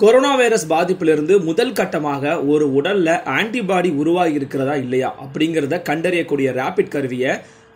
corona virus பாதிப்பிலிருந்து முதல் கட்டமாக ஒரு உடலில் ஆன்டிபாடி உருவாகி இருக்கிறதா இல்லையா அப்படிங்கிறத கண்டறியக்கூடிய ரேபிட் கருவியை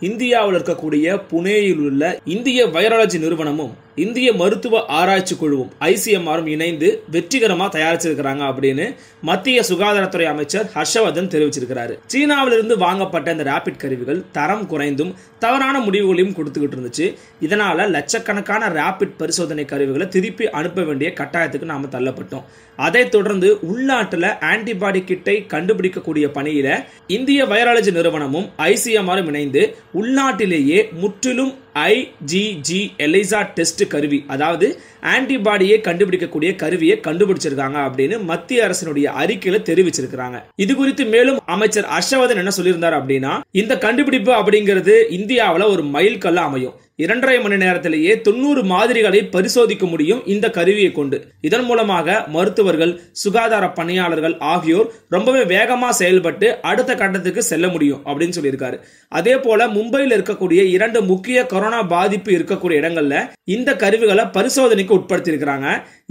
இந்தியாவில் இருக்கக்கூடிய புனேயில் உள்ள இந்திய வைரலஜி நிறுவனமும் இந்திய மருத்துவ ஆராய்ச்சி குழுவும் ஐசிஎம்ஆரும் இணைந்து வெற்றிகரமாக தயாரிச்சிருக்கிறாங்க அப்படின்னு மத்திய சுகாதாரத்துறை அமைச்சர் ஹர்ஷவர்தன் தெரிவிச்சிருக்கிறாரு சீனாவிலிருந்து வாங்கப்பட்ட இந்த ரேபிட் கருவிகள் தரம் குறைந்தும் தவறான முடிவுகளையும் கொடுத்துக்கிட்டு இருந்துச்சு இதனால லட்சக்கணக்கான ரேபிட் பரிசோதனை கருவிகளை திருப்பி அனுப்ப வேண்டிய கட்டாயத்துக்கு நாம தள்ளப்பட்டோம் அதைத் தொடர்ந்து உள்நாட்டில் ஆன்டிபாடி கிட்டை கண்டுபிடிக்கக்கூடிய பணியில இந்திய வைரலஜி நிறுவனமும் ஐசிஎம்ஆரும் இணைந்து உள்நாட்டிலேயே முற்றிலும் ஐஜிஜி எலைசா டெஸ்ட் கருவி அதாவது ஆன்டிபாடியை கண்டுபிடிக்கக்கூடிய கருவியை கண்டுபிடிச்சிருக்காங்க அப்படின்னு மத்திய அரசினுடைய அறிக்கையில தெரிவிச்சிருக்கிறாங்க இது குறித்து மேலும் அமைச்சர் ஹர்ஷவர்தன் என்ன சொல்லியிருந்தார் அப்படின்னா இந்த கண்டுபிடிப்பு அப்படிங்கிறது இந்தியாவில் ஒரு மைல் கல்ல அமையும் இரண்டரை மணி நேரத்திலேயே தொண்ணூறு மாதிரிகளை பரிசோதிக்க முடியும் இந்த கருவியை கொண்டு இதன் மூலமாக மருத்துவர்கள் சுகாதார பணியாளர்கள் ஆகியோர் ரொம்பவே வேகமாக செயல்பட்டு அடுத்த கட்டத்துக்கு செல்ல முடியும் அப்படின்னு சொல்லியிருக்காரு அதே போல மும்பையில் இருக்கக்கூடிய இரண்டு முக்கிய கொரோனா கொரோனா பாதிப்பு இருக்கக்கூடிய இடங்கள்ல இந்த கருவிகளை பரிசோதனைக்கு உட்படுத்தியிருக்கிறாங்க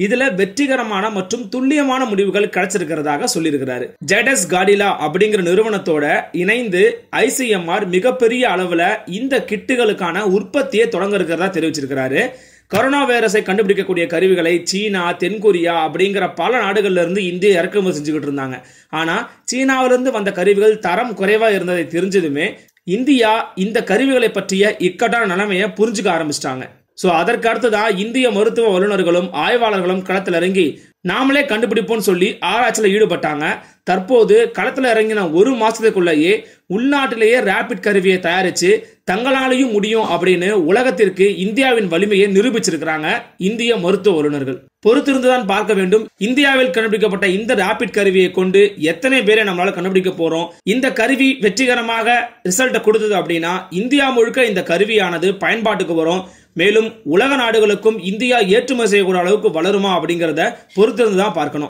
இதுல வெற்றிகரமான மற்றும் துல்லியமான முடிவுகள் கிடைச்சிருக்கிறதாக சொல்லியிருக்கிறாரு ஜெடஸ் காடிலா அப்படிங்கிற நிறுவனத்தோட இணைந்து ஐசிஎம்ஆர் மிகப்பெரிய அளவுல இந்த கிட்டுகளுக்கான உற்பத்தியை தொடங்க இருக்கிறதா தெரிவிச்சிருக்கிறாரு கொரோனா வைரஸை கண்டுபிடிக்கக்கூடிய கருவிகளை சீனா தென்கொரியா அப்படிங்கிற பல நாடுகள்ல இருந்து இந்தியா இறக்குமதி செஞ்சுக்கிட்டு இருந்தாங்க ஆனா சீனாவிலிருந்து வந்த கருவிகள் தரம் குறைவா இருந்ததை தெரிஞ்சதுமே இந்தியா இந்த கருவிகளை பற்றிய இக்கட்டான நிலைமையை புரிஞ்சுக்க ஆரம்பிச்சிட்டாங்க ஸோ அதற்கு அடுத்ததான் இந்திய மருத்துவ வல்லுநர்களும் ஆய்வாளர்களும் களத்தில் இறங்கி நாமளே கண்டுபிடிப்போம்னு சொல்லி ஆராய்ச்சியில் ஈடுபட்டாங்க தற்போது களத்தில் இறங்கின ஒரு மாதத்துக்குள்ளேயே உள்நாட்டிலேயே ரேபிட் கருவியை தயாரித்து தங்களாலையும் முடியும் அப்படின்னு உலகத்திற்கு இந்தியாவின் வலிமையை நிரூபிச்சிருக்கிறாங்க இந்திய மருத்துவ வல்லுநர்கள் பொறுத்திருந்துதான் பார்க்க வேண்டும் இந்தியாவில் கண்டுபிடிக்கப்பட்ட இந்த ரேபிட் கருவியை கொண்டு எத்தனை பேரை நம்மளால கண்டுபிடிக்க போறோம் இந்த கருவி வெற்றிகரமாக ரிசல்ட்டை கொடுத்தது அப்படின்னா இந்தியா முழுக்க இந்த கருவியானது பயன்பாட்டுக்கு வரும் மேலும் உலக நாடுகளுக்கும் இந்தியா ஏற்றுமதி செய்யக்கூடிய அளவுக்கு வளருமா அப்படிங்கிறத பொறுத்திருந்து தான் பார்க்கணும்